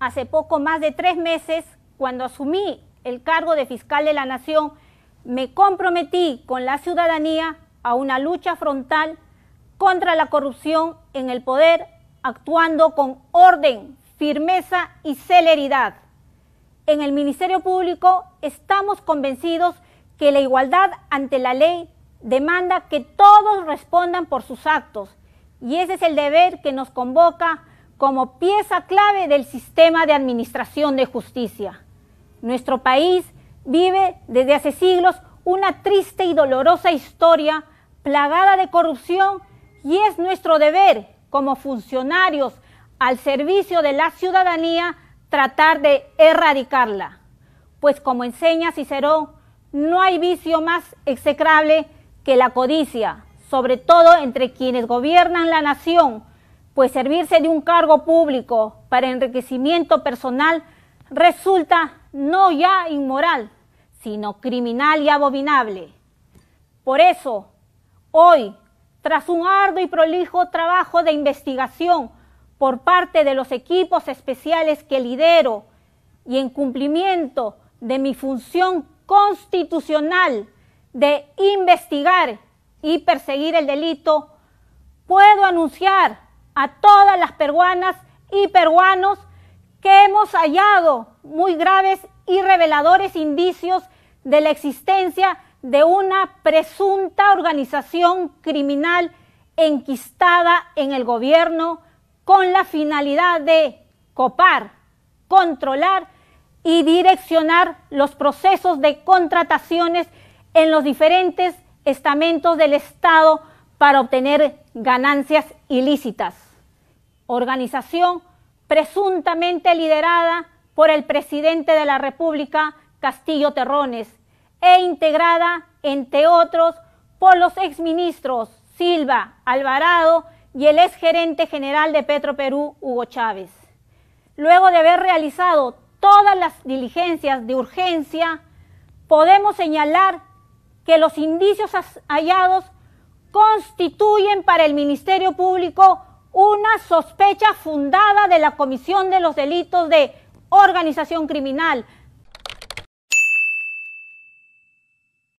hace poco más de tres meses, cuando asumí el cargo de fiscal de la Nación, me comprometí con la ciudadanía a una lucha frontal contra la corrupción en el poder, actuando con orden, firmeza y celeridad. En el Ministerio Público estamos convencidos que la igualdad ante la ley demanda que todos respondan por sus actos y ese es el deber que nos convoca como pieza clave del sistema de administración de justicia. Nuestro país vive desde hace siglos una triste y dolorosa historia plagada de corrupción y es nuestro deber como funcionarios al servicio de la ciudadanía tratar de erradicarla. Pues como enseña Cicerón, no hay vicio más execrable que la codicia, sobre todo entre quienes gobiernan la nación, pues servirse de un cargo público para enriquecimiento personal resulta no ya inmoral, sino criminal y abominable. Por eso, hoy, tras un arduo y prolijo trabajo de investigación por parte de los equipos especiales que lidero y en cumplimiento de mi función constitucional de investigar y perseguir el delito, puedo anunciar a todas las peruanas y peruanos que hemos hallado muy graves y reveladores indicios de la existencia de una presunta organización criminal enquistada en el gobierno con la finalidad de copar, controlar y direccionar los procesos de contrataciones en los diferentes estamentos del Estado para obtener ganancias ilícitas organización presuntamente liderada por el presidente de la República, Castillo Terrones, e integrada, entre otros, por los exministros Silva, Alvarado y el exgerente general de Petro Perú, Hugo Chávez. Luego de haber realizado todas las diligencias de urgencia, podemos señalar que los indicios hallados constituyen para el Ministerio Público una sospecha fundada de la comisión de los delitos de organización criminal,